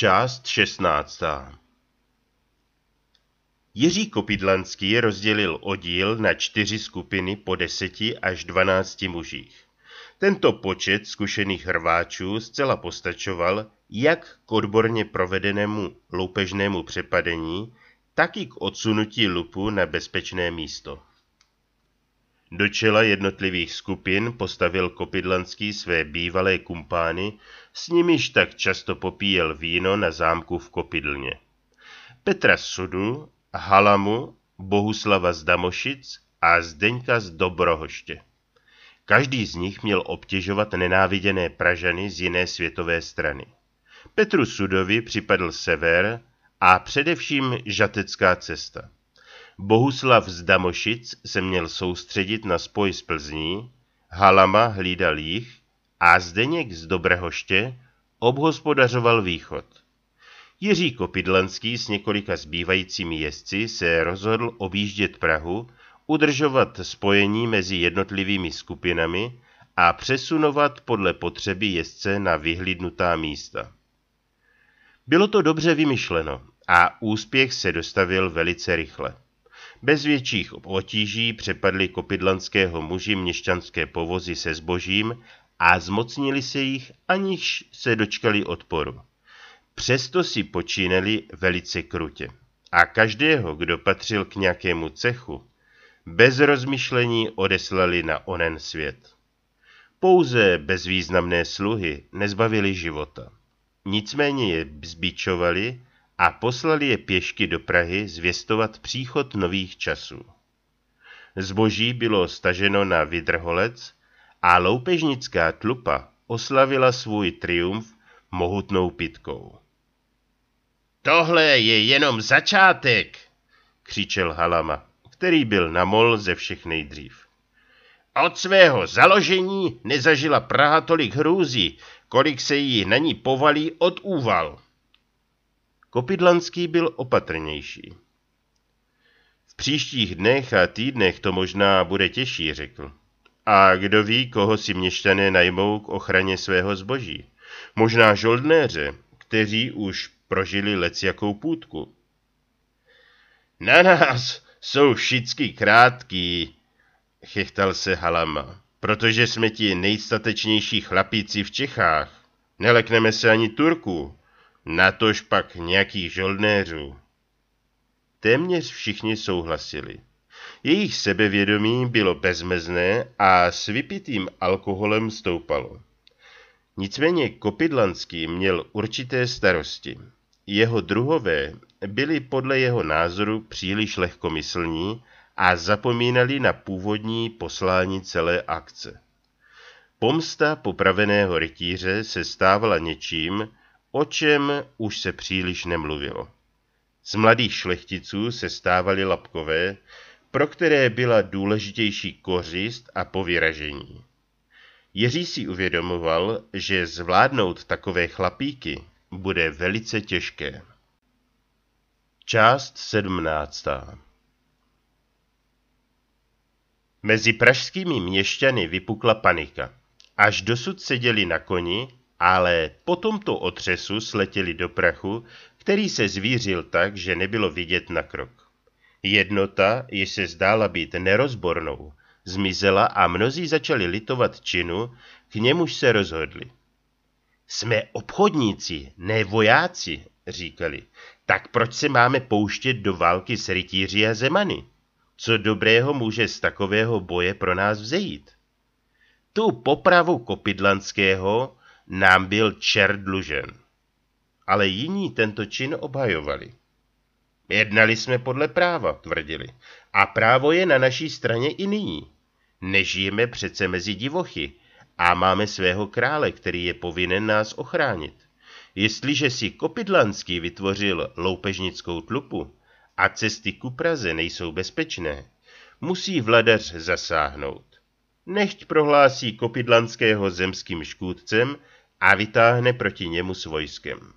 Část 16. Jiří Kopidlanský rozdělil oddíl na čtyři skupiny po deseti až dvanácti mužích. Tento počet zkušených hrváčů zcela postačoval jak k odborně provedenému loupežnému přepadení, tak i k odsunutí lupu na bezpečné místo. Do čela jednotlivých skupin postavil Kopidlanský své bývalé kumpány, s nimiž tak často popíjel víno na zámku v Kopidlně. Petra Sudu, Halamu, Bohuslava z Damošic a Zdeňka z Dobrohoště. Každý z nich měl obtěžovat nenáviděné Pražany z jiné světové strany. Petru Sudovi připadl sever a především žatecká cesta – Bohuslav z Damošic se měl soustředit na spoj s Plzní, Halama hlídal jich a Zdeněk z Dobrehoště obhospodařoval východ. Jiří Kopidlanský s několika zbývajícími jezdci se rozhodl objíždět Prahu, udržovat spojení mezi jednotlivými skupinami a přesunovat podle potřeby jezdce na vyhlídnutá místa. Bylo to dobře vymyšleno a úspěch se dostavil velice rychle. Bez větších potíží přepadli kopidlanského muži měšťanské povozy se zbožím a zmocnili se jich, aniž se dočkali odporu. Přesto si počínali velice krutě. A každého, kdo patřil k nějakému cechu, bez rozmyšlení odeslali na onen svět. Pouze bezvýznamné sluhy nezbavili života. Nicméně je zbičovali a poslali je pěšky do Prahy zvěstovat příchod nových časů. Zboží bylo staženo na vydrholec a loupežnická tlupa oslavila svůj triumf mohutnou pitkou. Tohle je jenom začátek, křičel Halama, který byl na mol ze všech nejdřív. Od svého založení nezažila Praha tolik hrůzí, kolik se jí na ní povalí od úval. Kopidlanský byl opatrnější. V příštích dnech a týdnech to možná bude těžší, řekl. A kdo ví, koho si měšťané najmou k ochraně svého zboží. Možná žoldnéře, kteří už prožili lec jakou půdku. Na nás jsou všichni krátký, chechtal se Halama, protože jsme ti nejstatečnější chlapíci v Čechách. Nelekneme se ani Turků, natož pak nějakých žoldnéřů. Téměř všichni souhlasili. Jejich sebevědomí bylo bezmezné a s vypitým alkoholem stoupalo. Nicméně Kopidlanský měl určité starosti. Jeho druhové byli podle jeho názoru příliš lehkomyslní a zapomínali na původní poslání celé akce. Pomsta popraveného rytíře se stávala něčím, o čem už se příliš nemluvilo. Z mladých šlechticů se stávali lapkové, pro které byla důležitější kořist a povyražení. Jiří si uvědomoval, že zvládnout takové chlapíky bude velice těžké. Část 17 Mezi pražskými měšťany vypukla panika. Až dosud seděli na koni ale po tomto otřesu sletěli do prachu, který se zvířil tak, že nebylo vidět na krok. Jednota, jež se zdála být nerozbornou, zmizela a mnozí začali litovat činu, k němuž se rozhodli. Jsme obchodníci, ne vojáci, říkali, tak proč se máme pouštět do války s rytíři a zemany? Co dobrého může z takového boje pro nás vzejít? Tu popravu Kopidlanského nám byl čer dlužen. Ale jiní tento čin obhajovali. Jednali jsme podle práva, tvrdili. A právo je na naší straně i nyní. Nežijeme přece mezi divochy a máme svého krále, který je povinen nás ochránit. Jestliže si Kopidlanský vytvořil loupežnickou tlupu a cesty ku Praze nejsou bezpečné, musí vladař zasáhnout. Nechť prohlásí Kopidlanského zemským škůdcem a vytáhne proti němu s vojskem.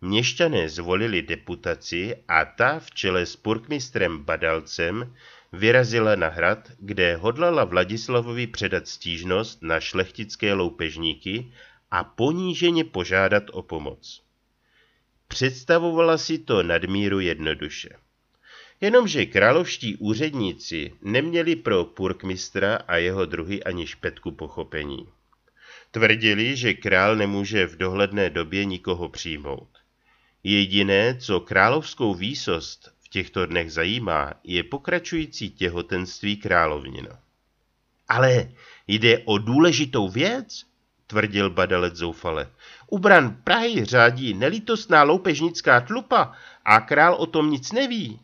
Měšťané zvolili deputaci a ta v čele s purkmistrem Badalcem vyrazila na hrad, kde hodlala Vladislavovi předat stížnost na šlechtické loupežníky a poníženě požádat o pomoc. Představovala si to nadmíru jednoduše. Jenomže královští úředníci neměli pro purkmistra a jeho druhy ani špetku pochopení. Tvrdili, že král nemůže v dohledné době nikoho přijmout. Jediné, co královskou výsost v těchto dnech zajímá, je pokračující těhotenství královnina. Ale jde o důležitou věc, tvrdil badalec zoufale. Ubran Prahy řádí nelítostná loupežnická tlupa a král o tom nic neví.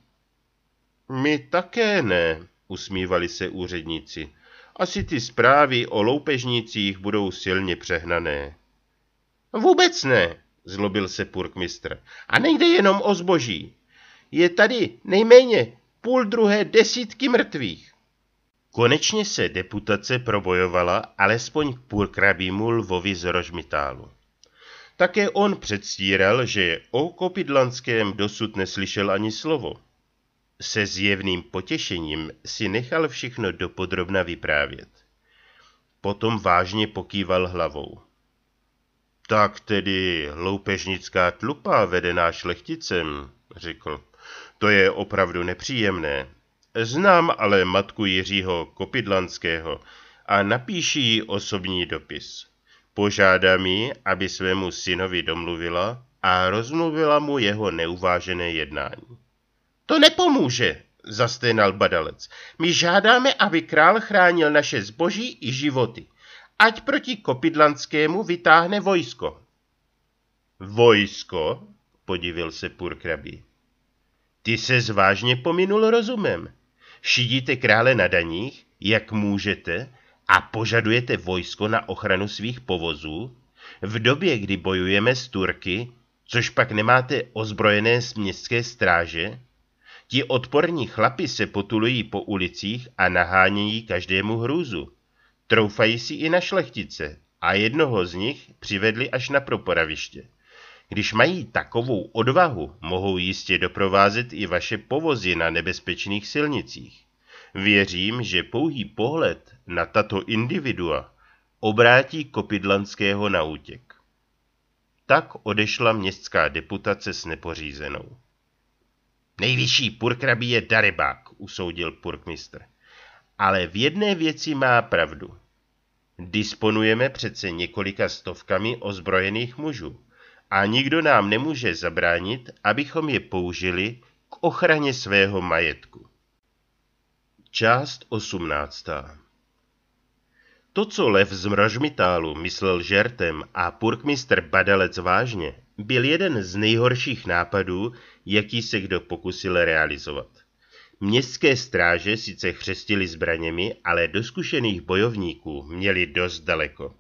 My také ne, usmívali se úředníci asi ty zprávy o loupežnicích budou silně přehnané. Vůbec ne, zlobil se purkmistr. A nejde jenom o zboží. Je tady nejméně půl druhé desítky mrtvých. Konečně se deputace probojovala alespoň k půlkrabímu lvovi z Rožmitálu. Také on předstíral, že o Kopidlanském dosud neslyšel ani slovo. Se zjevným potěšením si nechal všechno dopodrobna vyprávět. Potom vážně pokýval hlavou. Tak tedy loupežnická tlupa vedená šlechticem, řekl. To je opravdu nepříjemné. Znám ale matku Jiřího Kopidlanského a napíši jí osobní dopis. Požádám ji, aby svému synovi domluvila a rozmluvila mu jeho neuvážené jednání. To nepomůže, zasténal badalec. My žádáme, aby král chránil naše zboží i životy. Ať proti Kopidlanskému vytáhne vojsko. Vojsko? Podivil se Purkrabí. Ty se zvážně pominul rozumem. Šidíte krále na daních, jak můžete, a požadujete vojsko na ochranu svých povozů? V době, kdy bojujeme s Turky, což pak nemáte ozbrojené městské stráže, Ti odporní chlapi se potulují po ulicích a nahánějí každému hrůzu. Troufají si i na šlechtice a jednoho z nich přivedli až na proporaviště. Když mají takovou odvahu, mohou jistě doprovázet i vaše povozy na nebezpečných silnicích. Věřím, že pouhý pohled na tato individua obrátí Kopidlanského na útěk. Tak odešla městská deputace s nepořízenou. Nejvyšší purkrabí je Darybák, usoudil purkmistr. Ale v jedné věci má pravdu. Disponujeme přece několika stovkami ozbrojených mužů a nikdo nám nemůže zabránit, abychom je použili k ochraně svého majetku. Část 18. To, co lev z mrožmitálu myslel žertem a purkmistr Badalec vážně, byl jeden z nejhorších nápadů, jaký se kdo pokusil realizovat. Městské stráže sice chřestili zbraněmi, ale do zkušených bojovníků měli dost daleko.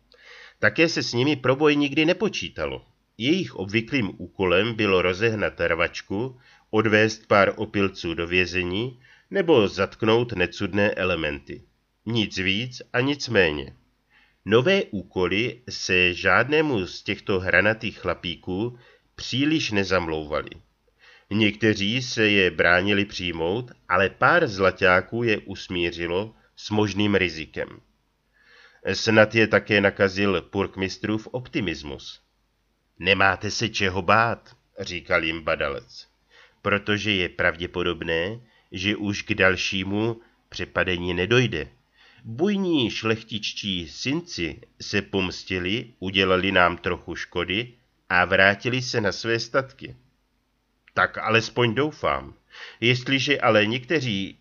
Také se s nimi proboj nikdy nepočítalo. Jejich obvyklým úkolem bylo rozehnat rvačku, odvést pár opilců do vězení nebo zatknout necudné elementy. Nic víc a nic méně. Nové úkoly se žádnému z těchto hranatých chlapíků příliš nezamlouvali. Někteří se je bránili přijmout, ale pár zlaťáků je usmířilo s možným rizikem. Snad je také nakazil purkmistrův optimismus. Nemáte se čeho bát, říkal jim badalec, protože je pravděpodobné, že už k dalšímu přepadení nedojde. Bujní šlechtičtí synci se pomstili, udělali nám trochu škody a vrátili se na své statky. Tak alespoň doufám. Jestliže ale někteří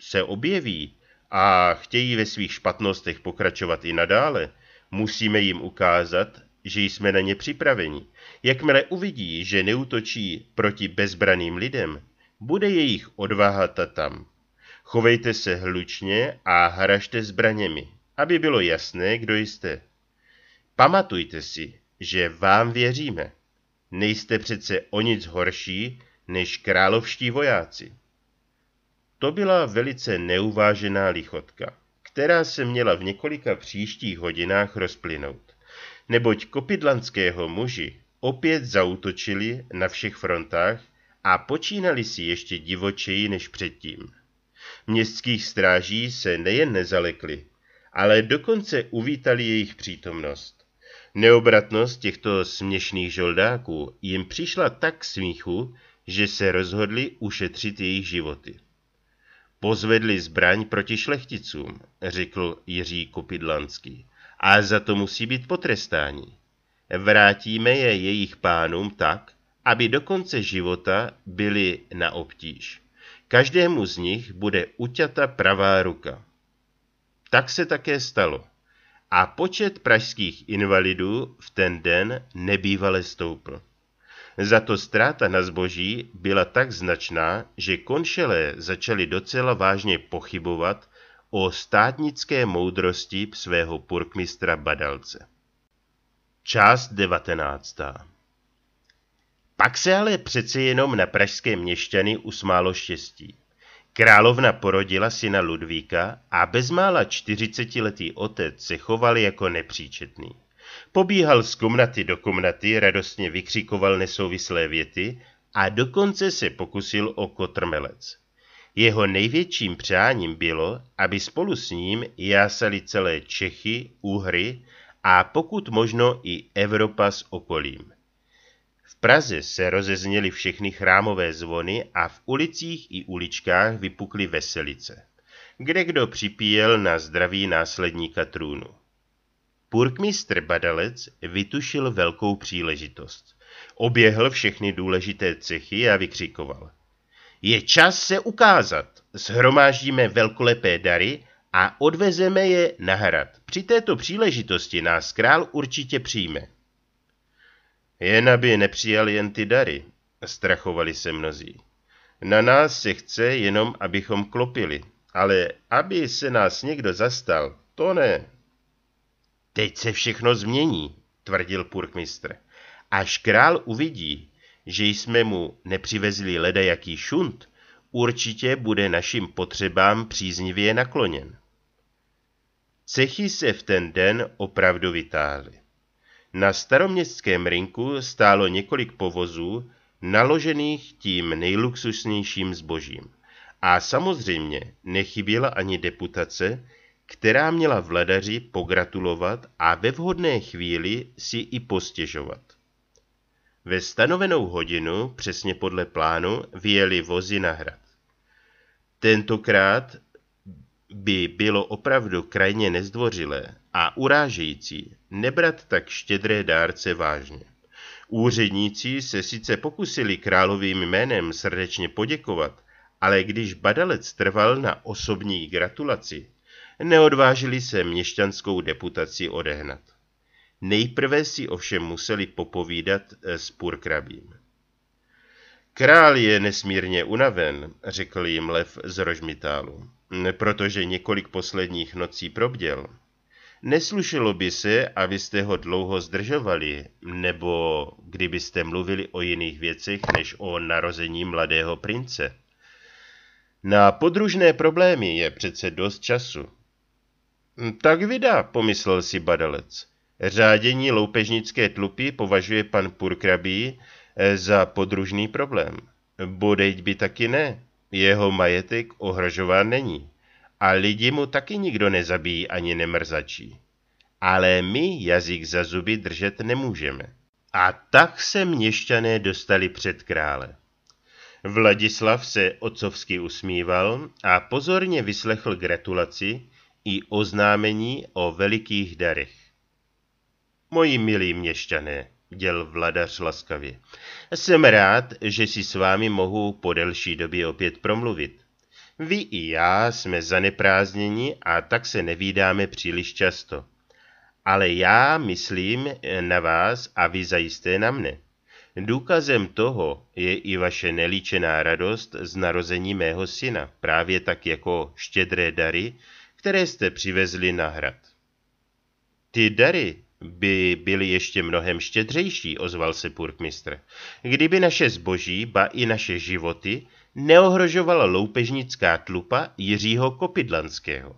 se objeví a chtějí ve svých špatnostech pokračovat i nadále, musíme jim ukázat, že jsme na ně připraveni. Jakmile uvidí, že neutočí proti bezbraným lidem, bude jejich odvaha ta tam. Chovejte se hlučně a hražte zbraněmi, aby bylo jasné, kdo jste. Pamatujte si, že vám věříme. Nejste přece o nic horší než královští vojáci. To byla velice neuvážená lichotka, která se měla v několika příštích hodinách rozplynout, neboť kopidlanského muži opět zautočili na všech frontách a počínali si ještě divočeji než předtím. Městských stráží se nejen nezalekli, ale dokonce uvítali jejich přítomnost. Neobratnost těchto směšných žoldáků jim přišla tak k smíchu, že se rozhodli ušetřit jejich životy. Pozvedli zbraň proti šlechticům, řekl Jiří Kopidlanský, a za to musí být potrestáni. Vrátíme je jejich pánům tak, aby do konce života byli na obtíž. Každému z nich bude uťata pravá ruka. Tak se také stalo. A počet pražských invalidů v ten den nebývale stoupl. Za to ztráta na zboží byla tak značná, že konšelé začali docela vážně pochybovat o státnické moudrosti svého purkmistra Badalce. Část devatenáctá pak se ale přeci jenom na pražské měšťany usmálo štěstí. Královna porodila syna Ludvíka a bezmála čtyřicetiletý otec se choval jako nepříčetný. Pobíhal z komnaty do komnaty, radostně vykřikoval nesouvislé věty a dokonce se pokusil o kotrmelec. Jeho největším přáním bylo, aby spolu s ním jásali celé Čechy, Úhry a pokud možno i Evropa s okolím. Praze se rozezněly všechny chrámové zvony a v ulicích i uličkách vypukly veselice. Kde kdo připíjel na zdraví následníka trůnu. Purkmistr Badalec vytušil velkou příležitost. Oběhl všechny důležité cechy a vykřikoval. Je čas se ukázat. Zhromáždíme velkolepé dary a odvezeme je na hrad. Při této příležitosti nás král určitě přijme. Jen aby nepřijal jen ty dary, strachovali se mnozí. Na nás se chce jenom, abychom klopili, ale aby se nás někdo zastal, to ne. Teď se všechno změní, tvrdil purkmistr. Až král uvidí, že jsme mu nepřivezli jaký šunt, určitě bude našim potřebám příznivě nakloněn. Cechy se v ten den opravdu vytáhly. Na staroměstském rinku stálo několik povozů, naložených tím nejluxusnějším zbožím. A samozřejmě nechyběla ani deputace, která měla vladaři pogratulovat a ve vhodné chvíli si i postěžovat. Ve stanovenou hodinu, přesně podle plánu, vyjeli vozy na hrad. Tentokrát by bylo opravdu krajně nezdvořilé a urážející nebrat tak štědré dárce vážně. Úředníci se sice pokusili královým jménem srdečně poděkovat, ale když badalec trval na osobní gratulaci, neodvážili se měšťanskou deputaci odehnat. Nejprve si ovšem museli popovídat eh, s purkrabím. Král je nesmírně unaven, řekl jim lev z rožmitálu protože několik posledních nocí probděl. Neslušilo by se, abyste ho dlouho zdržovali, nebo kdybyste mluvili o jiných věcech než o narození mladého prince. Na podružné problémy je přece dost času. Hm, tak vydá, pomyslel si badalec. Řádění loupežnické tlupy považuje pan Purkrabí eh, za podružný problém. Bodejť by taky ne, jeho majetek ohrožován není. A lidi mu taky nikdo nezabíjí ani nemrzačí. Ale my jazyk za zuby držet nemůžeme. A tak se měšťané dostali před krále. Vladislav se otcovsky usmíval a pozorně vyslechl gratulaci i oznámení o velikých darech. Moji milí měšťané, děl vladař laskavě. Jsem rád, že si s vámi mohu po delší době opět promluvit. Vy i já jsme zaneprázdněni a tak se nevídáme příliš často. Ale já myslím na vás a vy zajisté na mne. Důkazem toho je i vaše nelíčená radost z narození mého syna, právě tak jako štědré dary, které jste přivezli na hrad. Ty dary, by byli ještě mnohem štědřejší, ozval se Purkmistr. Kdyby naše zboží, ba i naše životy, neohrožovala loupežnická tlupa Jiřího Kopidlanského.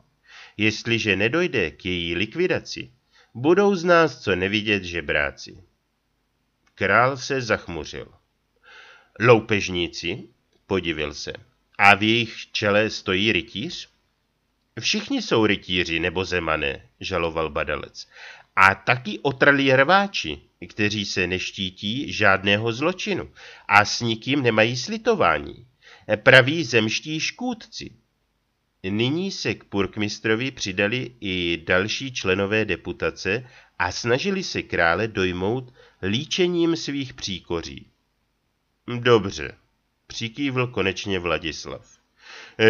Jestliže nedojde k její likvidaci, budou z nás co nevidět žebráci. Král se zachmuřil. Loupežníci? Podivil se. A v jejich čele stojí rytíř? Všichni jsou rytíři nebo zemané, žaloval badalec a taky otrlí rváči, kteří se neštítí žádného zločinu a s nikým nemají slitování. Praví zemští škůdci. Nyní se k Purkmistrovi přidali i další členové deputace a snažili se krále dojmout líčením svých příkoří. Dobře, přikývl konečně Vladislav.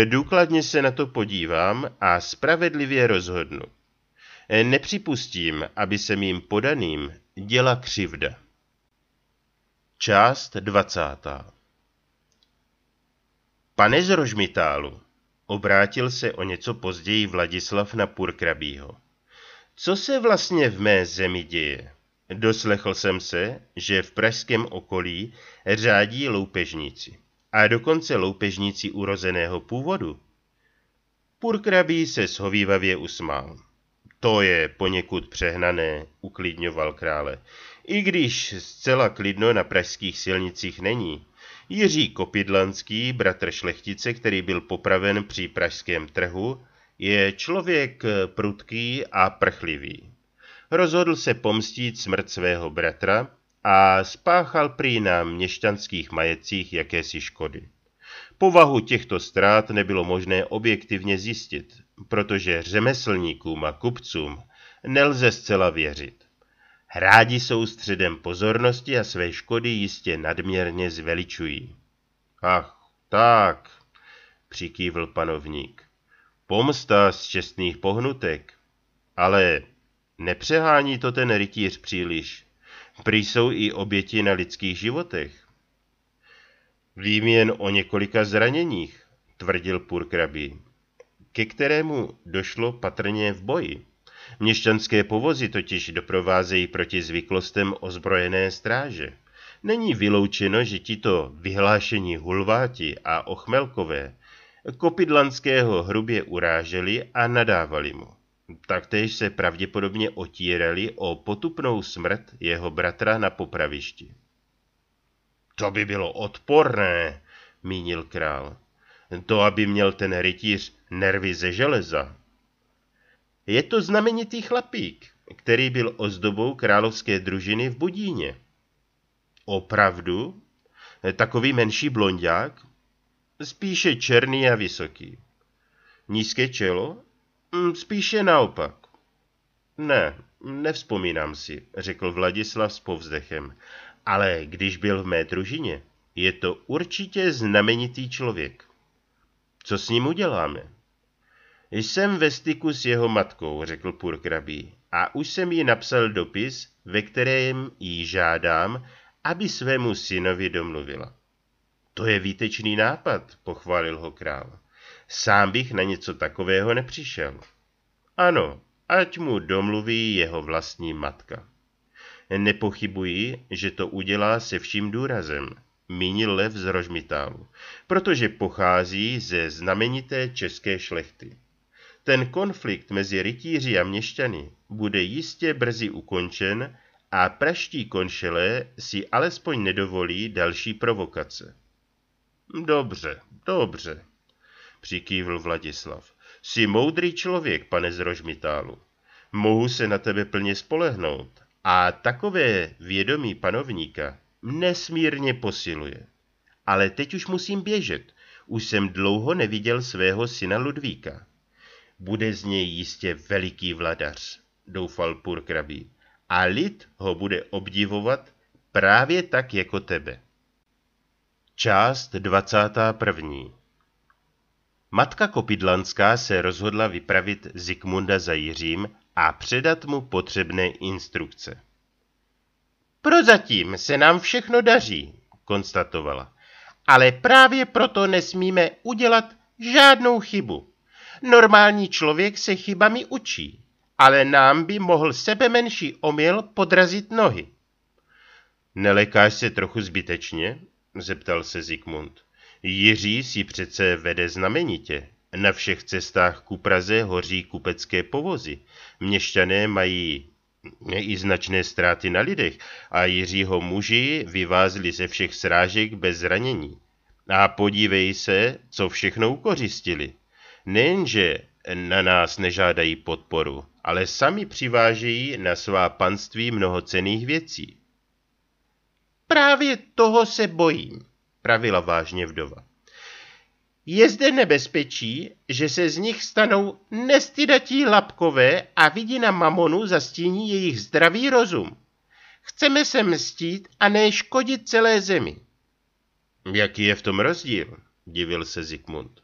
Důkladně se na to podívám a spravedlivě rozhodnu. Nepřipustím, aby se mým podaným děla křivda. Část 20. Pane z Rožmitálu, obrátil se o něco později Vladislav na Purkrabího. Co se vlastně v mé zemi děje? Doslechl jsem se, že v pražském okolí řádí loupežníci. A dokonce loupežníci urozeného původu. Purkrabí se shovývavě usmál. To je poněkud přehnané, uklidňoval krále. I když zcela klidno na pražských silnicích není. Jiří Kopidlanský, bratr šlechtice, který byl popraven při pražském trhu, je člověk prudký a prchlivý. Rozhodl se pomstít smrt svého bratra a spáchal prý na měšťanských majecích jakési škody. Povahu těchto ztrát nebylo možné objektivně zjistit protože řemeslníkům a kupcům nelze zcela věřit. Rádi jsou středem pozornosti a své škody jistě nadměrně zveličují. Ach, tak, přikývl panovník. Pomsta z čestných pohnutek. Ale nepřehání to ten rytíř příliš. Prý jsou i oběti na lidských životech. Vím jen o několika zraněních, tvrdil Purkrabi ke kterému došlo patrně v boji. Měšťanské povozy totiž doprovázejí proti zvyklostem ozbrojené stráže. Není vyloučeno, že tito vyhlášení hulváti a ochmelkové Kopidlanského hrubě uráželi a nadávali mu. Taktéž se pravděpodobně otírali o potupnou smrt jeho bratra na popravišti. To by bylo odporné, mínil král. To, aby měl ten rytíř nervy ze železa. Je to znamenitý chlapík, který byl ozdobou královské družiny v Budíně. Opravdu? Takový menší blondák? Spíše černý a vysoký. Nízké čelo? Hm, spíše naopak. Ne, nevzpomínám si, řekl Vladislav s povzdechem. Ale když byl v mé družině, je to určitě znamenitý člověk. Co s ním uděláme? Jsem ve styku s jeho matkou, řekl purkrabí, a už jsem jí napsal dopis, ve kterém jí žádám, aby svému synovi domluvila. To je výtečný nápad, pochválil ho král. Sám bych na něco takového nepřišel. Ano, ať mu domluví jeho vlastní matka. Nepochybuji, že to udělá se vším důrazem míní lev z Rožmitálu, protože pochází ze znamenité české šlechty. Ten konflikt mezi rytíři a měšťany bude jistě brzy ukončen a praští konšelé si alespoň nedovolí další provokace. Dobře, dobře, přikývl Vladislav. Jsi moudrý člověk, pane Zrožmitálu. Mohu se na tebe plně spolehnout. A takové vědomí panovníka nesmírně posiluje. Ale teď už musím běžet. Už jsem dlouho neviděl svého syna Ludvíka. Bude z něj jistě veliký vladař, doufal Purkrabí. A lid ho bude obdivovat právě tak jako tebe. Část 21. Matka Kopidlanská se rozhodla vypravit Zikmunda za Jiřím a předat mu potřebné instrukce. Prozatím se nám všechno daří, konstatovala. Ale právě proto nesmíme udělat žádnou chybu. Normální člověk se chybami učí, ale nám by mohl sebe menší omyl podrazit nohy. Nelekáš se trochu zbytečně? zeptal se Zikmund. Jiří si přece vede znamenitě. Na všech cestách ku Praze hoří kupecké povozy. Měšťané mají i značné ztráty na lidech a Jiřího muži vyvázli ze všech srážek bez zranění. A podívej se, co všechno ukořistili. Nejenže na nás nežádají podporu, ale sami přivážejí na svá panství mnoho cených věcí. Právě toho se bojím, pravila vážně vdova. Je zde nebezpečí, že se z nich stanou nestydatí lapkové a vidina mamonu zastíní jejich zdravý rozum. Chceme se mstít a ne škodit celé zemi. Jaký je v tom rozdíl? divil se Zikmund.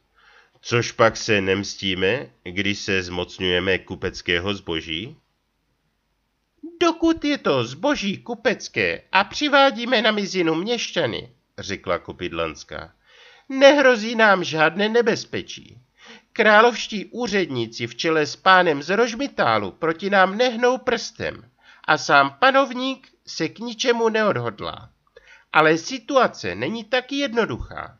Což pak se nemstíme, když se zmocňujeme kupeckého zboží? Dokud je to zboží kupecké a přivádíme na mizinu měšťany, řekla Kopidlanská, nehrozí nám žádné nebezpečí. Královští úředníci v čele s pánem z Rožmitálu proti nám nehnou prstem a sám panovník se k ničemu neodhodlá. Ale situace není tak jednoduchá.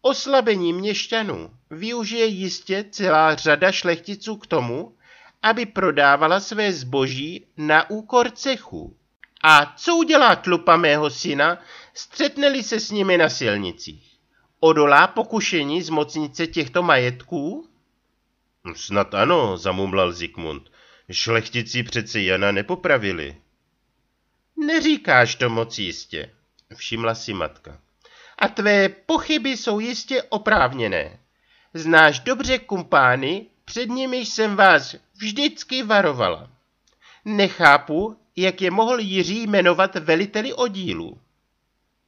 Oslabení měšťanů využije jistě celá řada šlechticů k tomu, aby prodávala své zboží na úkor cechu. A co udělá tlupa mého syna, střetneli se s nimi na silnicích? odolá pokušení zmocnit se těchto majetků? Snad ano, zamumlal Zikmund. Šlechtici přece Jana nepopravili. Neříkáš to moc jistě, všimla si matka. A tvé pochyby jsou jistě oprávněné. Znáš dobře kumpány, před nimiž jsem vás vždycky varovala. Nechápu, jak je mohl Jiří jmenovat veliteli oddílu.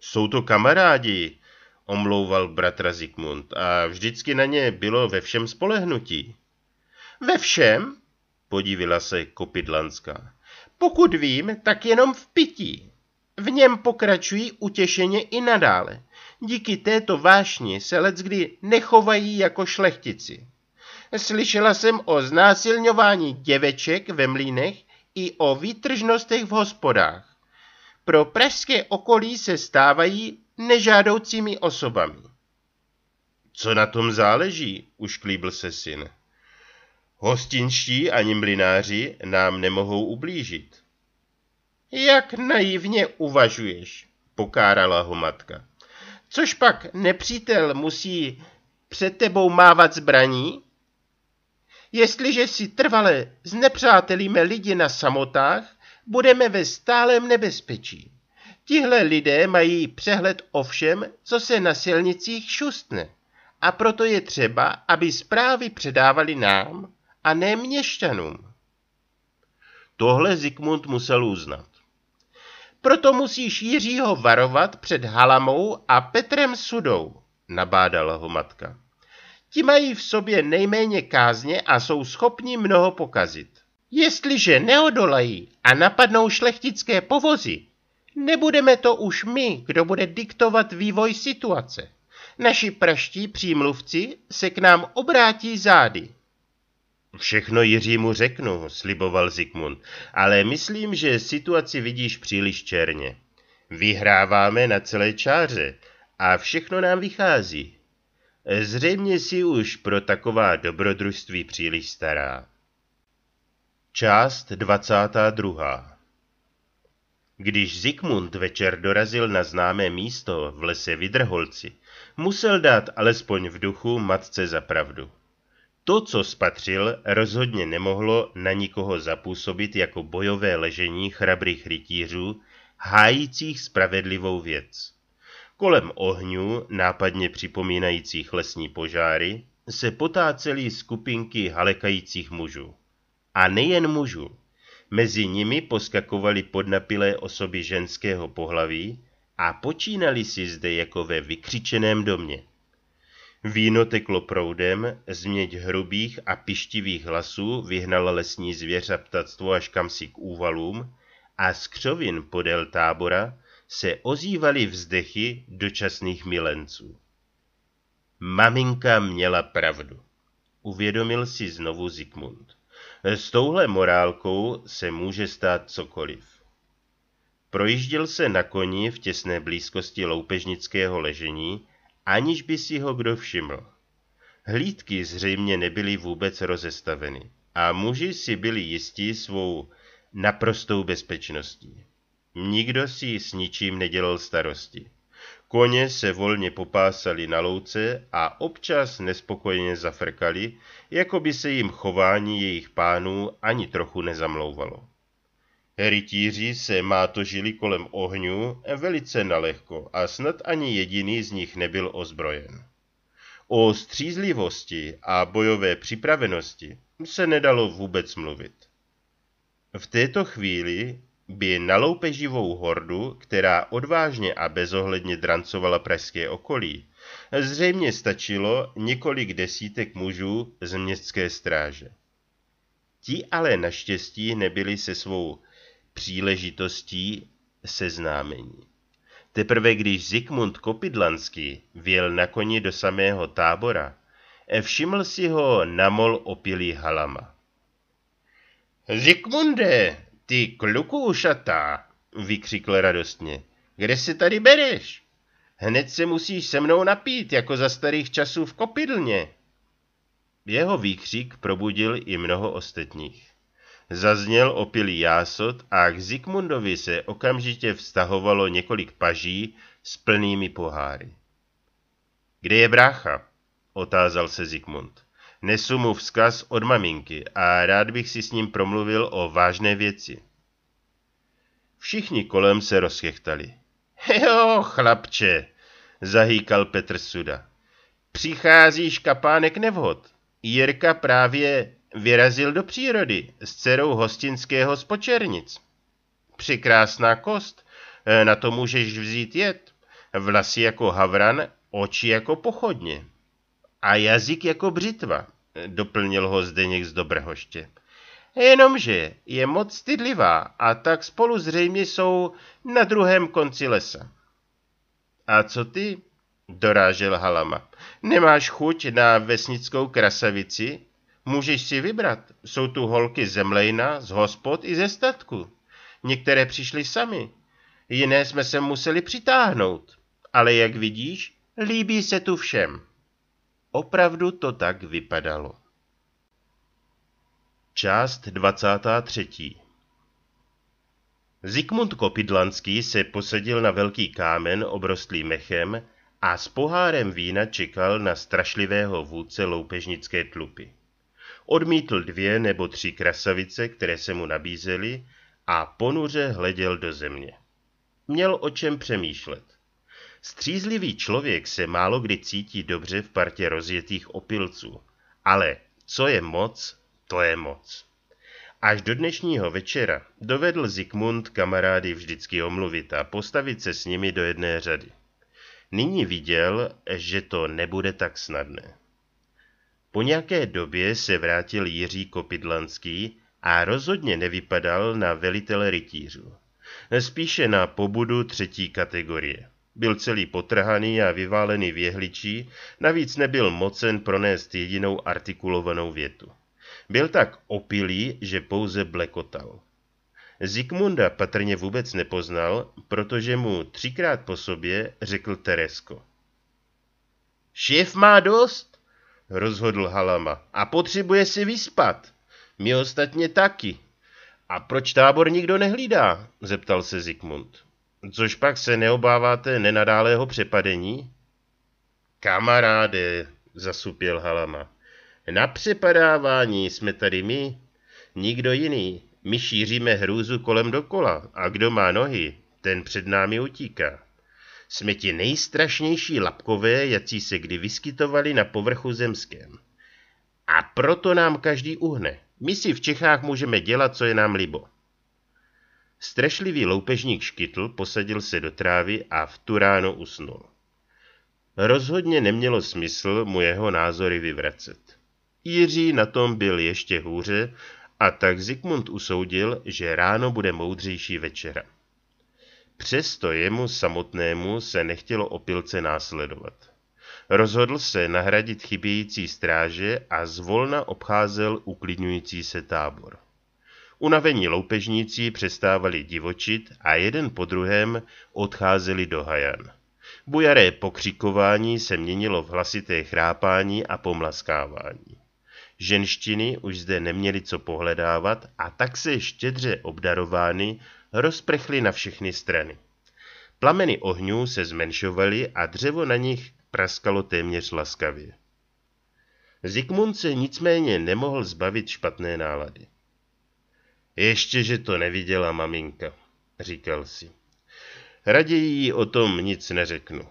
Jsou to kamarádi, omlouval bratra Zikmund a vždycky na ně bylo ve všem spolehnutí. Ve všem? podívila se Kopidlanská. Pokud vím, tak jenom v pití. V něm pokračují utěšeně i nadále. Díky této vášni se leckdy nechovají jako šlechtici. Slyšela jsem o znásilňování děveček ve mlínech i o výtržnostech v hospodách. Pro pražské okolí se stávají nežádoucími osobami. Co na tom záleží, klíbl se syn. Hostinští ani mlináři nám nemohou ublížit. Jak naivně uvažuješ, pokárala ho matka. Což pak nepřítel musí před tebou mávat zbraní? Jestliže si trvale znepřátelíme lidi na samotách, budeme ve stálem nebezpečí. Tihle lidé mají přehled o všem, co se na silnicích šustne. A proto je třeba, aby zprávy předávali nám a ne měšťanům. Tohle Zikmund musel uznat. Proto musíš Jiřího varovat před Halamou a Petrem Sudou, nabádala ho matka. Ti mají v sobě nejméně kázně a jsou schopni mnoho pokazit. Jestliže neodolají a napadnou šlechtické povozy, Nebudeme to už my, kdo bude diktovat vývoj situace. Naši praští přímluvci se k nám obrátí zády. Všechno Jiřímu řeknu, sliboval Zikmund, ale myslím, že situaci vidíš příliš černě. Vyhráváme na celé čáře a všechno nám vychází. Zřejmě si už pro taková dobrodružství příliš stará. Část 22. Když Zikmund večer dorazil na známé místo v lese Vidrholci, musel dát alespoň v duchu matce za pravdu. To, co spatřil, rozhodně nemohlo na nikoho zapůsobit jako bojové ležení chrabrých rytířů, hájících spravedlivou věc. Kolem ohňů, nápadně připomínajících lesní požáry, se potácely skupinky halekajících mužů. A nejen mužů. Mezi nimi poskakovali podnapilé osoby ženského pohlaví a počínali si zde jako ve vykřičeném domě. Víno teklo proudem, změť hrubých a pištivých hlasů vyhnala lesní ptactvo až kamsi k úvalům a z křovin podél tábora se ozývaly vzdechy dočasných milenců. Maminka měla pravdu, uvědomil si znovu Zikmund. S touhle morálkou se může stát cokoliv. Projížděl se na koni v těsné blízkosti loupežnického ležení, aniž by si ho kdo všiml. Hlídky zřejmě nebyly vůbec rozestaveny a muži si byli jistí svou naprostou bezpečností. Nikdo si s ničím nedělal starosti. Koně se volně popásali na louce a občas nespokojeně zafrkali, jako by se jim chování jejich pánů ani trochu nezamlouvalo. Rytíři se mátožili kolem ohňu velice nalehko a snad ani jediný z nich nebyl ozbrojen. O střízlivosti a bojové připravenosti se nedalo vůbec mluvit. V této chvíli by na loupeživou hordu, která odvážně a bezohledně drancovala pražské okolí, zřejmě stačilo několik desítek mužů z městské stráže. Ti ale naštěstí nebyli se svou příležitostí seznámení. Teprve když Zikmund Kopidlanský věl na koni do samého tábora, všiml si ho namol opilý halama. Zikmunde, ty kluku ušatá, vykřikl radostně, kde si tady bereš? Hned se musíš se mnou napít, jako za starých časů v kopidlně. Jeho výkřik probudil i mnoho ostatních. Zazněl opilý jásot a k Zikmundovi se okamžitě vztahovalo několik paží s plnými poháry. Kde je brácha? otázal se Zikmund. Nesu mu vzkaz od maminky a rád bych si s ním promluvil o vážné věci. Všichni kolem se rozchechtali. Jo, chlapče, zahýkal Petr Suda. Přicházíš kapánek nevhod. Jirka právě vyrazil do přírody s dcerou hostinského z Počernic. Přikrásná kost, na to můžeš vzít jet. Vlasy jako havran, oči jako pochodně. A jazyk jako břitva, doplnil ho Zdeněk z Dobrehoště. Jenomže je moc stydlivá a tak spolu zřejmě jsou na druhém konci lesa. A co ty? dorážel Halama. Nemáš chuť na vesnickou krasavici? Můžeš si vybrat. Jsou tu holky zemlejna, z hospod i ze statku. Některé přišly sami. Jiné jsme se museli přitáhnout. Ale jak vidíš, líbí se tu všem. Opravdu to tak vypadalo. Část 23. Zikmund Kopidlanský se posadil na velký kámen obrostlý mechem a s pohárem vína čekal na strašlivého vůdce loupežnické tlupy. Odmítl dvě nebo tři krasavice, které se mu nabízely, a ponuře hleděl do země. Měl o čem přemýšlet. Střízlivý člověk se málo kdy cítí dobře v partě rozjetých opilců, ale co je moc, to je moc. Až do dnešního večera dovedl Zikmund kamarády vždycky omluvit a postavit se s nimi do jedné řady. Nyní viděl, že to nebude tak snadné. Po nějaké době se vrátil Jiří Kopidlanský a rozhodně nevypadal na velitele rytířů. Spíše na pobudu třetí kategorie. Byl celý potrhaný a vyválený v jehličí, navíc nebyl mocen pronést jedinou artikulovanou větu. Byl tak opilý, že pouze blekotal. Zikmunda patrně vůbec nepoznal, protože mu třikrát po sobě řekl Teresko. Šéf má dost, rozhodl Halama, a potřebuje si vyspat. My ostatně taky. A proč tábor nikdo nehlídá? zeptal se Zikmund. Což pak se neobáváte nenadálého přepadení? Kamaráde, zasupil Halama. Na přepadávání jsme tady my, nikdo jiný. My šíříme hrůzu kolem dokola a kdo má nohy, ten před námi utíká. Jsme ti nejstrašnější lapkové, jací se kdy vyskytovali na povrchu zemském. A proto nám každý uhne. My si v Čechách můžeme dělat, co je nám libo. Strašlivý loupežník Škytl posadil se do trávy a v tu ráno usnul. Rozhodně nemělo smysl mu jeho názory vyvracet. Jiří na tom byl ještě hůře a tak Zikmund usoudil, že ráno bude moudřejší večera. Přesto jemu samotnému se nechtělo opilce následovat. Rozhodl se nahradit chybějící stráže a zvolna obcházel uklidňující se tábor. Unavení loupežníci přestávali divočit a jeden po druhém odcházeli do hajan. Bujaré pokřikování se měnilo v hlasité chrápání a pomlaskávání. Ženštiny už zde neměly co pohledávat a tak se štědře obdarovány rozprchly na všechny strany. Plameny ohňů se zmenšovaly a dřevo na nich praskalo téměř laskavě. Zikmund se nicméně nemohl zbavit špatné nálady. Ještě, že to neviděla maminka, říkal si. Raději jí o tom nic neřeknu.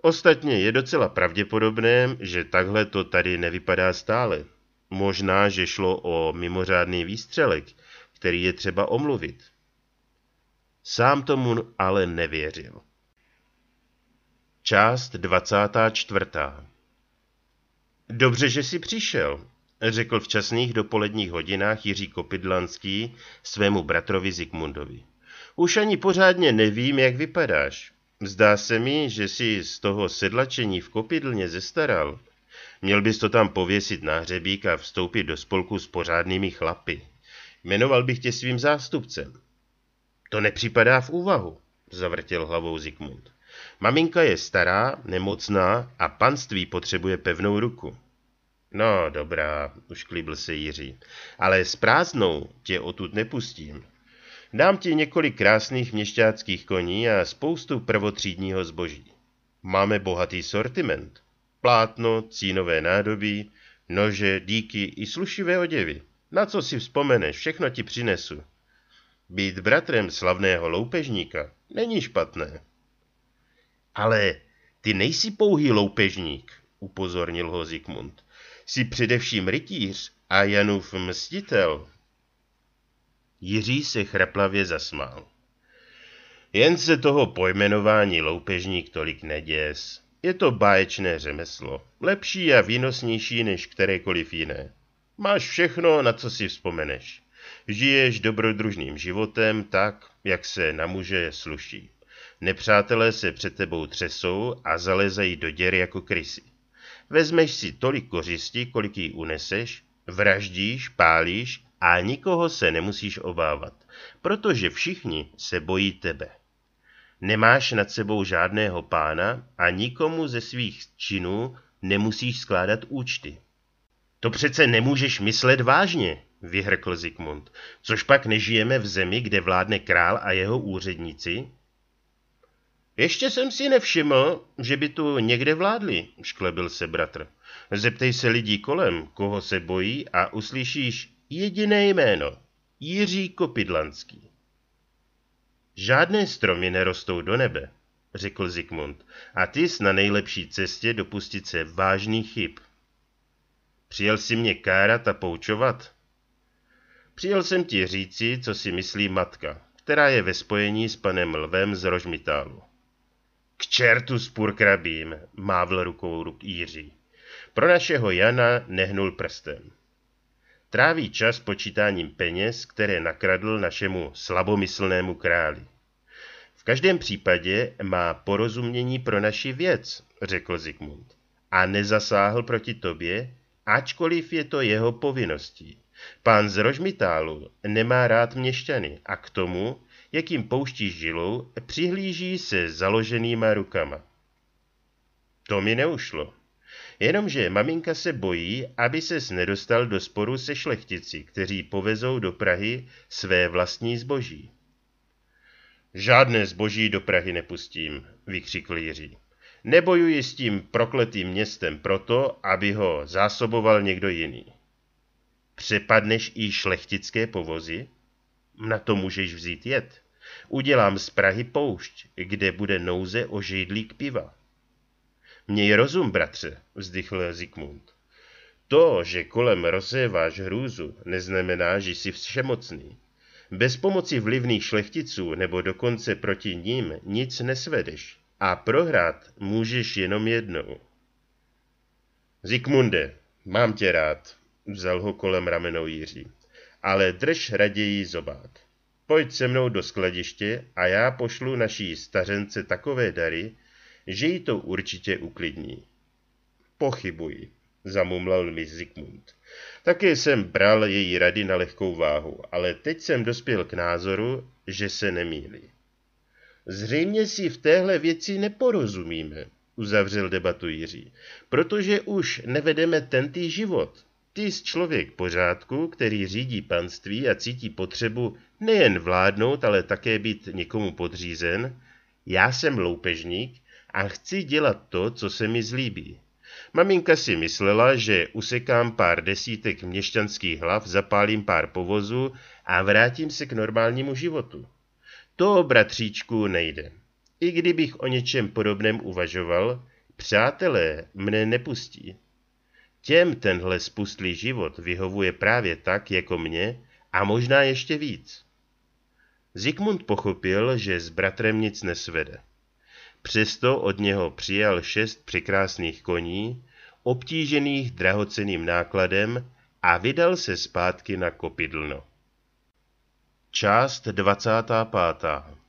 Ostatně je docela pravděpodobné, že takhle to tady nevypadá stále. Možná, že šlo o mimořádný výstřelek, který je třeba omluvit. Sám tomu ale nevěřil. Část 24. Dobře, že jsi přišel, řekl v časných dopoledních hodinách Jiří Kopidlanský svému bratrovi Zikmundovi. Už ani pořádně nevím, jak vypadáš. Zdá se mi, že jsi z toho sedlačení v kopidlně zestaral. Měl bys to tam pověsit na hřebík a vstoupit do spolku s pořádnými chlapy. Jmenoval bych tě svým zástupcem. To nepřipadá v úvahu, zavrtěl hlavou Zikmund. Maminka je stará, nemocná a panství potřebuje pevnou ruku. No dobrá, klíbl se Jiří, ale s prázdnou tě odtud nepustím. Dám ti několik krásných měšťáckých koní a spoustu prvotřídního zboží. Máme bohatý sortiment. Plátno, cínové nádobí, nože, díky i slušivé oděvy. Na co si vzpomeneš, všechno ti přinesu. Být bratrem slavného loupežníka není špatné. Ale ty nejsi pouhý loupežník, upozornil ho Zikmund si především rytíř a Janův mstitel. Jiří se chraplavě zasmál. Jen se toho pojmenování loupežník tolik neděs. Je to báječné řemeslo, lepší a výnosnější než kterékoliv jiné. Máš všechno, na co si vzpomeneš. Žiješ dobrodružným životem tak, jak se na muže sluší. Nepřátelé se před tebou třesou a zalezají do děr jako krysy vezmeš si tolik kořisti, kolik ji uneseš, vraždíš, pálíš a nikoho se nemusíš obávat, protože všichni se bojí tebe. Nemáš nad sebou žádného pána a nikomu ze svých činů nemusíš skládat účty. To přece nemůžeš myslet vážně, vyhrkl Zikmund. Což pak nežijeme v zemi, kde vládne král a jeho úředníci? Ještě jsem si nevšiml, že by tu někde vládli, šklebil se bratr. Zeptej se lidí kolem, koho se bojí a uslyšíš jediné jméno. Jiří Kopidlanský. Žádné stromy nerostou do nebe, řekl Zikmund, a ty jsi na nejlepší cestě dopustit se vážný chyb. Přijel si mě kárat a poučovat? Přijel jsem ti říci, co si myslí matka, která je ve spojení s panem Lvem z Rožmitálu. K čertu s purkrabím, mávl rukou Jiří. Pro našeho Jana nehnul prstem. Tráví čas počítáním peněz, které nakradl našemu slabomyslnému králi. V každém případě má porozumění pro naši věc, řekl Zikmund. A nezasáhl proti tobě, ačkoliv je to jeho povinností. Pán z Rožmitálu nemá rád měšťany a k tomu jak jim pouští žilu přihlíží se založenýma rukama. To mi neušlo. Jenomže maminka se bojí, aby ses nedostal do sporu se šlechtici, kteří povezou do Prahy své vlastní zboží. Žádné zboží do Prahy nepustím, vykřikl Jiří. Nebojuji s tím prokletým městem proto, aby ho zásoboval někdo jiný. Přepadneš i šlechtické povozy? Na to můžeš vzít jet. Udělám z Prahy poušť, kde bude nouze o židlík piva. Měj rozum, bratře, vzdychl Zikmund. To, že kolem rozséváš hrůzu, neznamená, že jsi všemocný. Bez pomoci vlivných šlechticů nebo dokonce proti ním nic nesvedeš a prohrát můžeš jenom jednou. Zikmunde, mám tě rád, vzal ho kolem ramenou Jiří, ale drž raději zobák. Pojď se mnou do skladiště a já pošlu naší stařence takové dary, že ji to určitě uklidní. Pochybuji, zamumlal mi Zikmund. Také jsem bral její rady na lehkou váhu, ale teď jsem dospěl k názoru, že se nemýlí. Zřejmě si v téhle věci neporozumíme, uzavřel debatu Jiří, protože už nevedeme tentý život, jsi člověk pořádku, který řídí panství a cítí potřebu nejen vládnout, ale také být někomu podřízen, já jsem loupežník a chci dělat to, co se mi zlíbí. Maminka si myslela, že usekám pár desítek měšťanských hlav, zapálím pár povozů a vrátím se k normálnímu životu. To, bratříčku, nejde. I kdybych o něčem podobném uvažoval, přátelé mne nepustí. Těm tenhle spustlý život vyhovuje právě tak jako mě a možná ještě víc. Zikmund pochopil, že s bratrem nic nesvede. Přesto od něho přijal šest překrásných koní, obtížených drahoceným nákladem a vydal se zpátky na kopidlno. Část 25.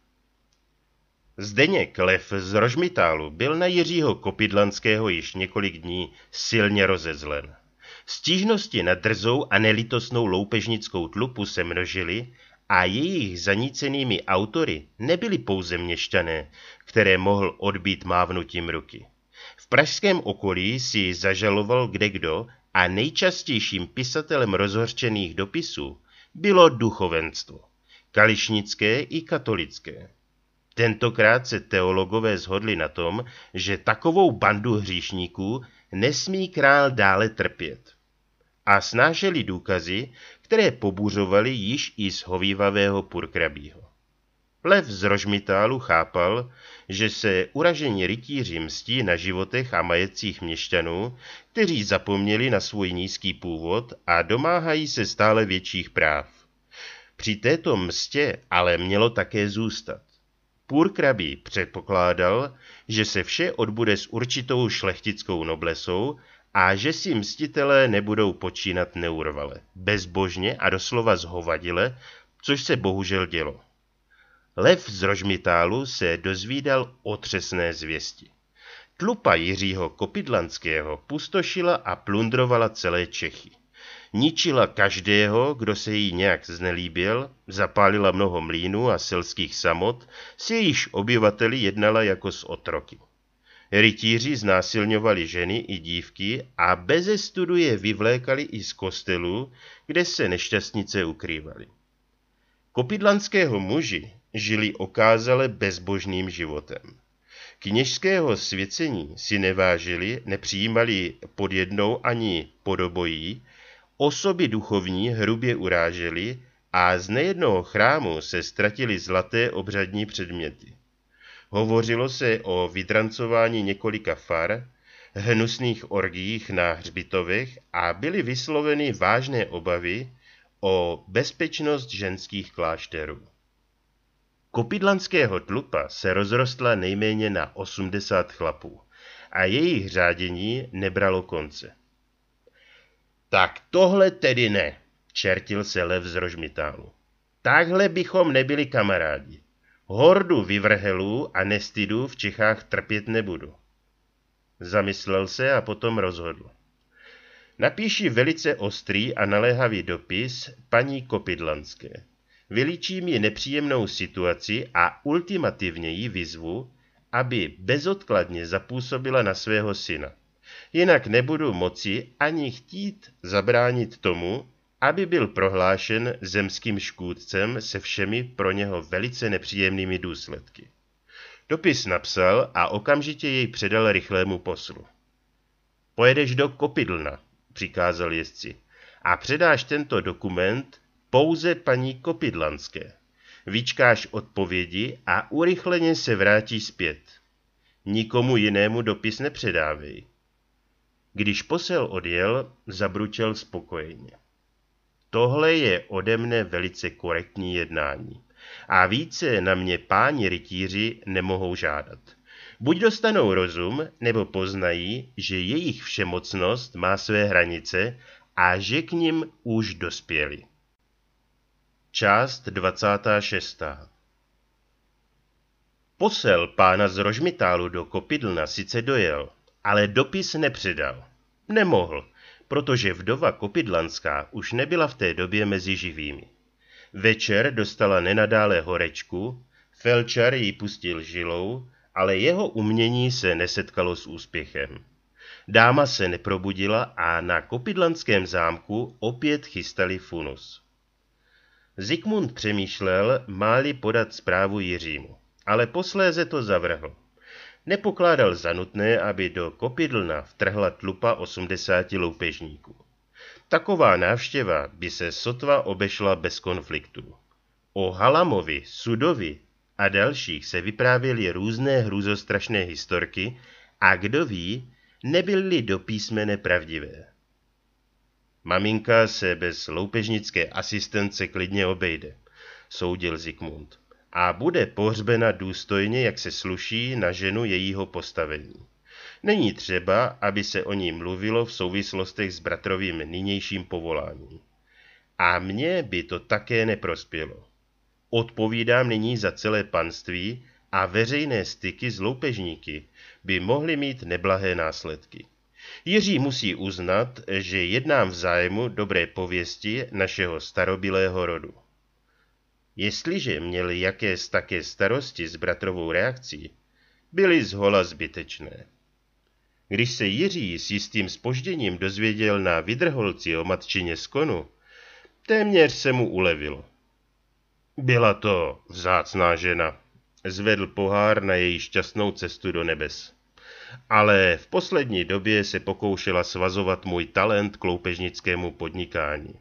Zdeněk Lev z Rožmitálu byl na Jiřího Kopidlanského již několik dní silně rozezlen. Stížnosti na drzou a nelitosnou loupežnickou tlupu se množily a jejich zanícenými autory nebyli pouze měšťané, které mohl odbít mávnutím ruky. V pražském okolí si zažaloval kdekdo a nejčastějším pisatelem rozhorčených dopisů bylo duchovenstvo, kališnické i katolické. Tentokrát se teologové zhodli na tom, že takovou bandu hříšníků nesmí král dále trpět. A snášeli důkazy, které pobuřovali již i hovývavého purkrabího. Lev z Rožmitálu chápal, že se uražení rytíři mstí na životech a majetcích měšťanů, kteří zapomněli na svůj nízký původ a domáhají se stále větších práv. Při této mstě ale mělo také zůstat. Půrkrabí předpokládal, že se vše odbude s určitou šlechtickou noblesou a že si mstitelé nebudou počínat neurvale, bezbožně a doslova zhovadile, což se bohužel dělo. Lev z Rožmitálu se dozvídal otřesné zvěsti. Tlupa Jiřího Kopidlanského pustošila a plundrovala celé Čechy ničila každého, kdo se jí nějak znelíbil, zapálila mnoho mlínů a selských samot, s jejíž obyvateli jednala jako s otroky. Rytíři znásilňovali ženy i dívky a beze studu je vyvlékali i z kostelů, kde se nešťastnice ukrývaly. Kopidlanského muži žili okázale bezbožným životem. Kněžského svěcení si nevážili, nepřijímali pod jednou ani podobojí osoby duchovní hrubě uráželi a z nejednoho chrámu se ztratily zlaté obřadní předměty. Hovořilo se o vydrancování několika far, hnusných orgích na hřbitovech a byly vysloveny vážné obavy o bezpečnost ženských klášterů. Kopidlanského tlupa se rozrostla nejméně na 80 chlapů a jejich řádění nebralo konce. Tak tohle tedy ne, čertil se lev z rožmitálu. Takhle bychom nebyli kamarádi. Hordu vyvrhelů a nestydů v Čechách trpět nebudu. Zamyslel se a potom rozhodl. Napíši velice ostrý a naléhavý dopis paní Kopidlanské. Vylíčím ji nepříjemnou situaci a ultimativně ji vyzvu, aby bezodkladně zapůsobila na svého syna jinak nebudu moci ani chtít zabránit tomu, aby byl prohlášen zemským škůdcem se všemi pro něho velice nepříjemnými důsledky. Dopis napsal a okamžitě jej předal rychlému poslu. Pojedeš do Kopidlna, přikázal jezdci, a předáš tento dokument pouze paní Kopidlanské. Vyčkáš odpovědi a urychleně se vrátíš zpět. Nikomu jinému dopis nepředávej. Když posel odjel, zabručel spokojeně. Tohle je ode mne velice korektní jednání. A více na mě páni rytíři nemohou žádat. Buď dostanou rozum, nebo poznají, že jejich všemocnost má své hranice a že k ním už dospěli. Část 26. Posel pána z Rožmitálu do Kopidlna sice dojel, ale dopis nepředal. Nemohl, protože vdova Kopidlanská už nebyla v té době mezi živými. Večer dostala nenadále horečku, Felčar ji pustil žilou, ale jeho umění se nesetkalo s úspěchem. Dáma se neprobudila a na kopidlanském zámku opět chystali funus. Zikmund přemýšlel, máli podat zprávu Jiřímu, ale posléze to zavrhl nepokládal za nutné, aby do kopidlna vtrhla tlupa 80 loupežníků. Taková návštěva by se sotva obešla bez konfliktu. O Halamovi, Sudovi a dalších se vyprávěly různé hrůzostrašné historky a kdo ví, nebyly do písmene pravdivé. Maminka se bez loupežnické asistence klidně obejde, soudil Zikmund a bude pohřbena důstojně, jak se sluší na ženu jejího postavení. Není třeba, aby se o ní mluvilo v souvislostech s bratrovým nynějším povoláním. A mně by to také neprospělo. Odpovídám nyní za celé panství a veřejné styky s loupežníky by mohly mít neblahé následky. Jiří musí uznat, že jednám v zájmu dobré pověsti našeho starobilého rodu. Jestliže měli jakés také starosti s bratrovou reakcí, byly zhola zbytečné. Když se Jiří s jistým spožděním dozvěděl na vydrholci o matčině skonu, téměř se mu ulevilo. Byla to vzácná žena. Zvedl pohár na její šťastnou cestu do nebes. Ale v poslední době se pokoušela svazovat můj talent k loupežnickému podnikání.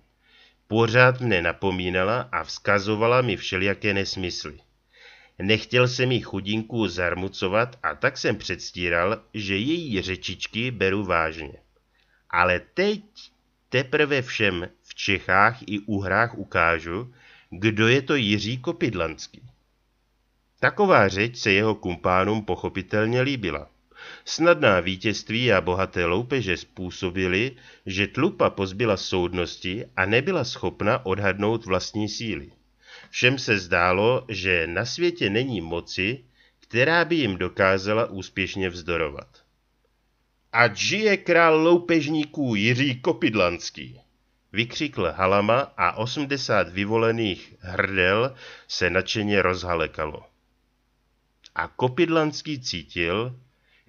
Pořád mne napomínala a vzkazovala mi všelijaké nesmysly. Nechtěl jsem jí chudinku zarmucovat a tak jsem předstíral, že její řečičky beru vážně. Ale teď teprve všem v Čechách i Uhrách ukážu, kdo je to Jiří Kopidlanský. Taková řeč se jeho kumpánům pochopitelně líbila. Snadná vítězství a bohaté loupeže způsobily, že tlupa pozbyla soudnosti a nebyla schopna odhadnout vlastní síly. Všem se zdálo, že na světě není moci, která by jim dokázala úspěšně vzdorovat. A žije král loupežníků Jiří Kopidlanský! vykřikl Halama a 80 vyvolených hrdel se nadšeně rozhalekalo. A Kopidlanský cítil,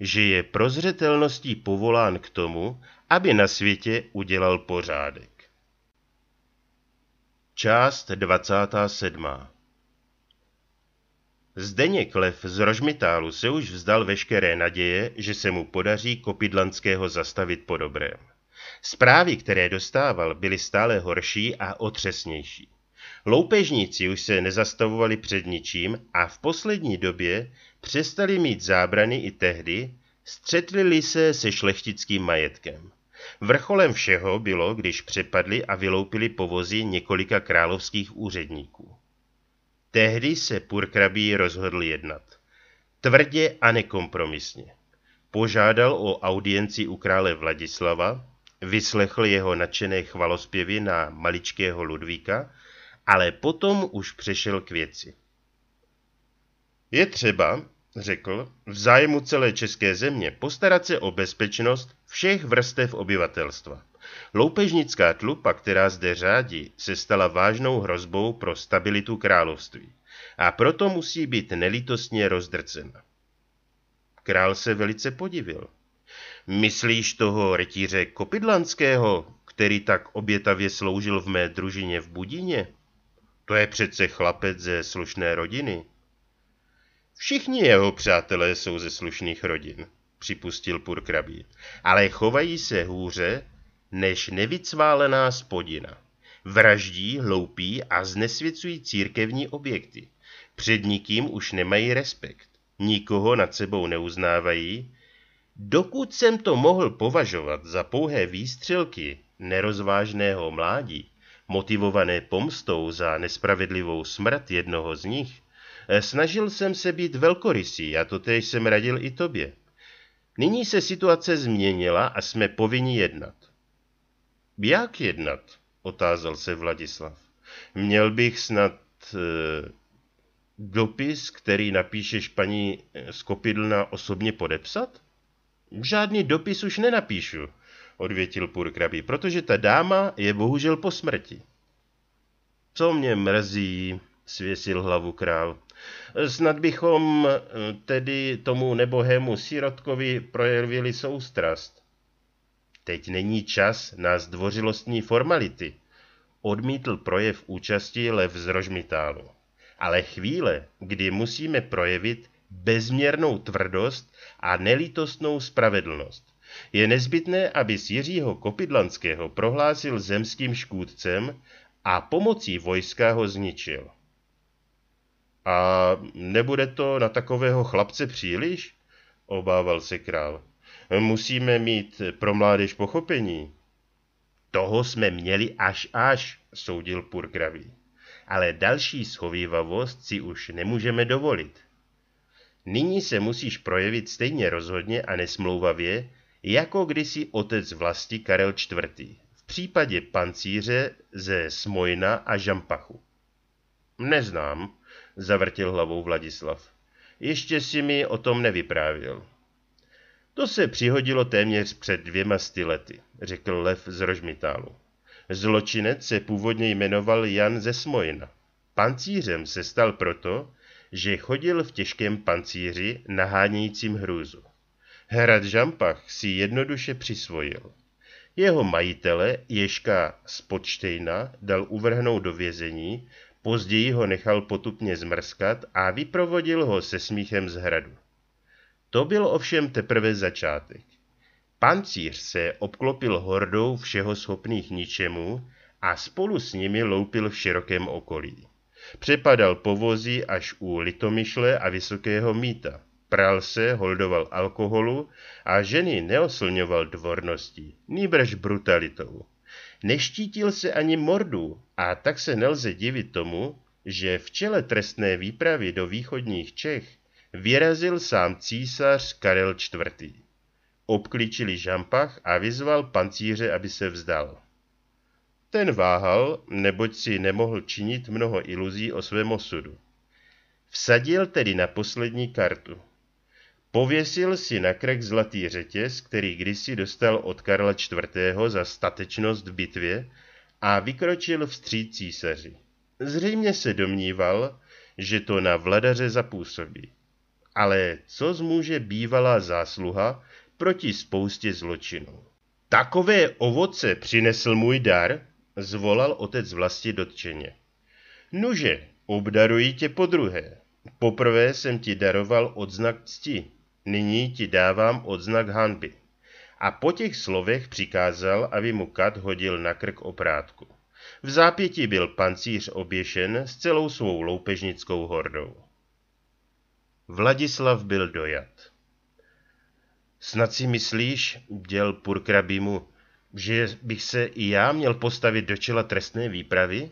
že je prozřetelností povolán k tomu, aby na světě udělal pořádek. Část 27. Zdeněk Lev z Rožmitálu se už vzdal veškeré naděje, že se mu podaří Kopidlanského zastavit po dobrém. Zprávy, které dostával, byly stále horší a otřesnější. Loupežníci už se nezastavovali před ničím a v poslední době Přestali mít zábrany i tehdy, střetlili se se šlechtickým majetkem. Vrcholem všeho bylo, když přepadli a vyloupili povozy několika královských úředníků. Tehdy se Purkrabí rozhodl jednat. Tvrdě a nekompromisně. Požádal o audienci u krále Vladislava, vyslechl jeho nadšené chvalospěvy na maličkého Ludvíka, ale potom už přešel k věci. Je třeba, řekl, v zájmu celé české země postarat se o bezpečnost všech vrstev obyvatelstva. Loupežnická tlupa, která zde řádí, se stala vážnou hrozbou pro stabilitu království a proto musí být nelítostně rozdrcena. Král se velice podivil. Myslíš toho rytíře Kopidlanského, který tak obětavě sloužil v mé družině v Budině? To je přece chlapec ze slušné rodiny. Všichni jeho přátelé jsou ze slušných rodin, připustil purkrabí, ale chovají se hůře než nevycválená spodina. Vraždí, hloupí a znesvěcují církevní objekty. Před nikým už nemají respekt, nikoho nad sebou neuznávají. Dokud jsem to mohl považovat za pouhé výstřelky nerozvážného mládí, motivované pomstou za nespravedlivou smrt jednoho z nich, Eh, snažil jsem se být velkorysý a to tež jsem radil i tobě. Nyní se situace změnila a jsme povinni jednat. Jak jednat? Otázal se Vladislav. Měl bych snad e, dopis, který napíšeš paní Skopidlna eh, osobně podepsat? Žádný dopis už nenapíšu, odvětil Purkrabí, protože ta dáma je bohužel po smrti. Co mě mrzí, svěsil hlavu král. Snad bychom eh, tedy tomu nebohému sirotkovi projevili soustrast. Teď není čas na zdvořilostní formality, odmítl projev účasti Lev z Rožmitálu. Ale chvíle, kdy musíme projevit bezměrnou tvrdost a nelítostnou spravedlnost. Je nezbytné, aby s Jiřího Kopidlanského prohlásil zemským škůdcem a pomocí vojska ho zničil. A nebude to na takového chlapce příliš? Obával se král. Musíme mít pro mládež pochopení. Toho jsme měli až až, soudil Purkravý. Ale další schovývavost si už nemůžeme dovolit. Nyní se musíš projevit stejně rozhodně a nesmlouvavě, jako kdysi otec vlasti Karel IV. v případě pancíře ze Smojna a Žampachu. Neznám, zavrtil hlavou Vladislav. Ještě si mi o tom nevyprávěl. To se přihodilo téměř před dvěma sty lety, řekl Lev z Rožmitálu. Zločinec se původně jmenoval Jan ze Smojna. Pancířem se stal proto, že chodil v těžkém pancíři nahánějícím hrůzu. Hrad Žampach si jednoduše přisvojil. Jeho majitele, Ježka Spočtejna, dal uvrhnout do vězení Později ho nechal potupně zmrskat a vyprovodil ho se smíchem z hradu. To byl ovšem teprve začátek. Pancíř se obklopil hordou všeho schopných ničemu a spolu s nimi loupil v širokém okolí. Přepadal povozí až u litomyšle a vysokého míta. Pral se, holdoval alkoholu a ženy neoslňoval dvorností, nýbrž brutalitou. Neštítil se ani mordu a tak se nelze divit tomu, že v čele trestné výpravy do východních Čech vyrazil sám císař Karel IV. Obklíčili žampach a vyzval pancíře, aby se vzdal. Ten váhal, neboť si nemohl činit mnoho iluzí o svém osudu. Vsadil tedy na poslední kartu – Pověsil si na krek zlatý řetěz, který kdysi dostal od Karla IV. za statečnost v bitvě a vykročil vstříc císaři. Zřejmě se domníval, že to na vladaře zapůsobí. Ale co zmůže bývalá zásluha proti spoustě zločinů? Takové ovoce přinesl můj dar, zvolal otec vlasti dotčeně. Nuže, obdaruji tě po druhé. Poprvé jsem ti daroval odznak cti, nyní ti dávám odznak hanby. A po těch slovech přikázal, aby mu kat hodil na krk oprátku. V zápěti byl pancíř oběšen s celou svou loupežnickou hordou. Vladislav byl dojat. Snad si myslíš, děl Purkrabimu, že bych se i já měl postavit do čela trestné výpravy?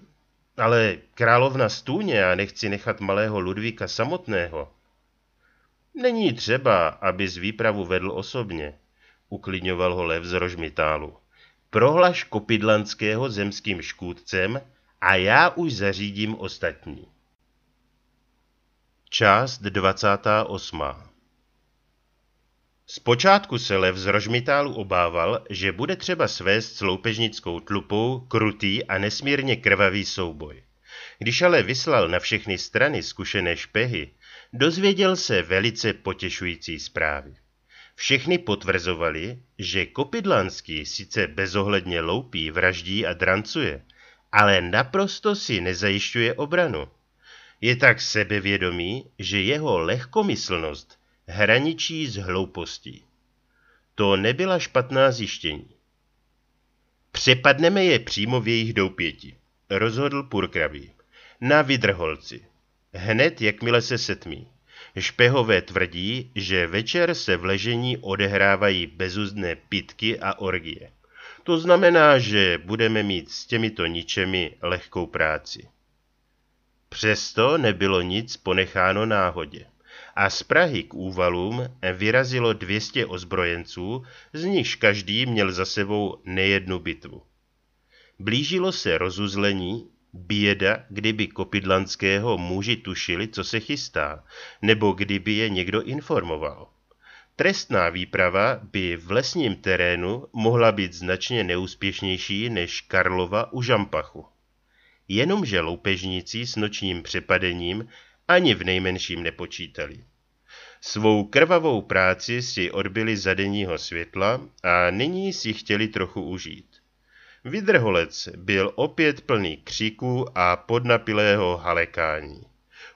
Ale královna stůně a nechci nechat malého Ludvíka samotného. Není třeba, abys výpravu vedl osobně, uklidňoval ho lev z rožmitálu. Prohlaš Kopidlanského zemským škůdcem a já už zařídím ostatní. Část 28. Zpočátku se lev z rožmitálu obával, že bude třeba svést s loupežnickou tlupou krutý a nesmírně krvavý souboj. Když ale vyslal na všechny strany zkušené špehy, dozvěděl se velice potěšující zprávy. Všechny potvrzovali, že Kopidlanský sice bezohledně loupí, vraždí a drancuje, ale naprosto si nezajišťuje obranu. Je tak sebevědomý, že jeho lehkomyslnost hraničí s hloupostí. To nebyla špatná zjištění. Přepadneme je přímo v jejich doupěti, rozhodl Purkrabí. Na vydrholci. Hned jakmile se setmí. Špehové tvrdí, že večer se v ležení odehrávají bezuzdné pitky a orgie. To znamená, že budeme mít s těmito ničemi lehkou práci. Přesto nebylo nic ponecháno náhodě. A z Prahy k úvalům vyrazilo 200 ozbrojenců, z nichž každý měl za sebou nejednu bitvu. Blížilo se rozuzlení, Běda, kdyby kopidlanského muži tušili, co se chystá, nebo kdyby je někdo informoval. Trestná výprava by v lesním terénu mohla být značně neúspěšnější než Karlova u Žampachu. Jenomže loupežníci s nočním přepadením ani v nejmenším nepočítali. Svou krvavou práci si odbili za denního světla a nyní si chtěli trochu užít. Vidrholec byl opět plný křiků a podnapilého halekání.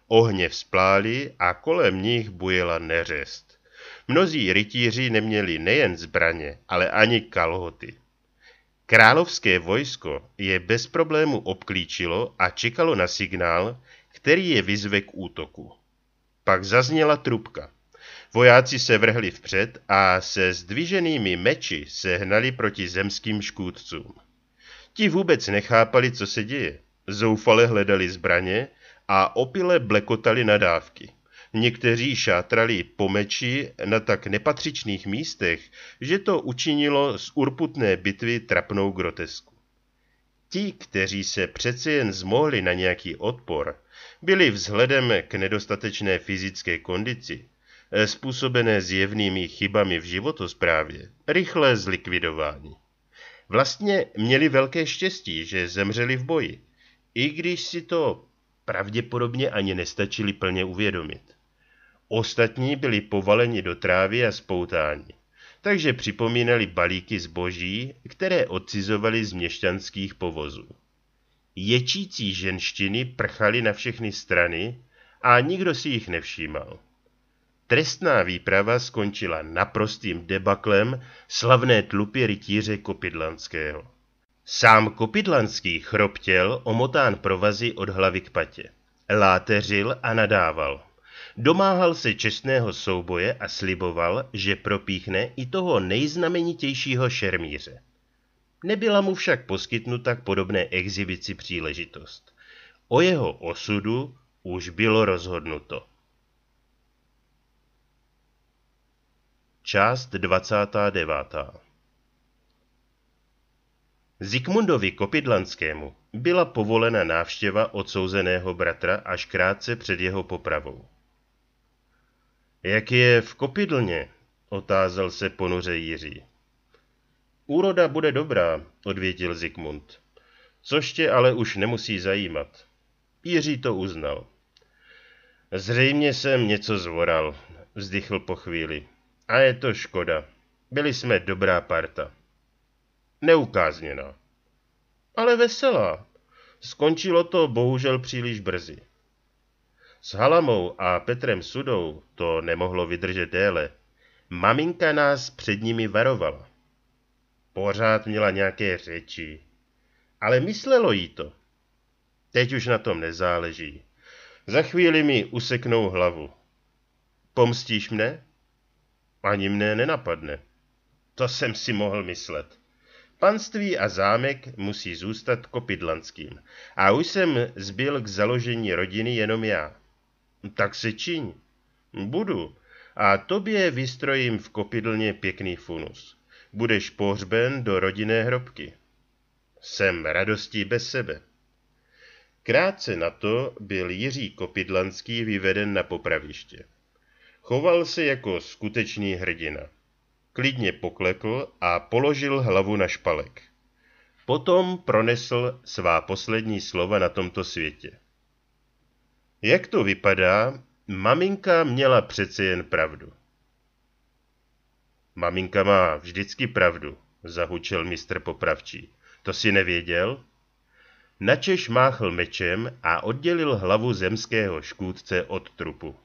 Ohně vzplály a kolem nich bujela neřest. Mnozí rytíři neměli nejen zbraně, ale ani kalhoty. Královské vojsko je bez problému obklíčilo a čekalo na signál, který je vyzve k útoku. Pak zazněla trubka. Vojáci se vrhli vpřed a se zdviženými meči se hnali proti zemským škůdcům. Ti vůbec nechápali, co se děje. Zoufale hledali zbraně a opile blekotali nadávky. Někteří šátrali po meči na tak nepatřičných místech, že to učinilo z urputné bitvy trapnou grotesku. Ti, kteří se přeci jen zmohli na nějaký odpor, byli vzhledem k nedostatečné fyzické kondici, způsobené zjevnými chybami v životosprávě, rychle zlikvidováni. Vlastně měli velké štěstí, že zemřeli v boji, i když si to pravděpodobně ani nestačili plně uvědomit. Ostatní byli povaleni do trávy a spoutáni, takže připomínali balíky zboží, které odcizovali z měšťanských povozů. Ječící ženštiny prchaly na všechny strany a nikdo si jich nevšímal. Trestná výprava skončila naprostým debaklem slavné tlupy rytíře Kopidlanského. Sám Kopidlanský chroptěl omotán provazy od hlavy k patě. Láteřil a nadával. Domáhal se čestného souboje a sliboval, že propíchne i toho nejznamenitějšího šermíře. Nebyla mu však poskytnuta k podobné exhibici příležitost. O jeho osudu už bylo rozhodnuto. Část 29. Zikmundovi Kopidlanskému byla povolena návštěva odsouzeného bratra až krátce před jeho popravou. Jak je v Kopidlně? otázal se ponuře Jiří. Úroda bude dobrá, odvětil Zikmund. Což tě ale už nemusí zajímat. Jiří to uznal. Zřejmě jsem něco zvoral, vzdychl po chvíli. A je to škoda. Byli jsme dobrá parta. Neukázněná. Ale veselá. Skončilo to bohužel příliš brzy. S Halamou a Petrem Sudou to nemohlo vydržet déle. Maminka nás před nimi varovala. Pořád měla nějaké řeči. Ale myslelo jí to. Teď už na tom nezáleží. Za chvíli mi useknou hlavu. Pomstíš mne? Ani mne nenapadne. To jsem si mohl myslet. Panství a zámek musí zůstat kopidlanským. A už jsem zbyl k založení rodiny jenom já. Tak se čiň. Budu. A tobě vystrojím v kopidlně pěkný funus. Budeš pohřben do rodinné hrobky. Jsem radostí bez sebe. Krátce na to byl Jiří Kopidlanský vyveden na popraviště. Choval se jako skutečný hrdina. Klidně poklekl a položil hlavu na špalek. Potom pronesl svá poslední slova na tomto světě. Jak to vypadá, maminka měla přece jen pravdu. Maminka má vždycky pravdu, zahučel mistr popravčí. To si nevěděl? Načeš máchl mečem a oddělil hlavu zemského škůdce od trupu.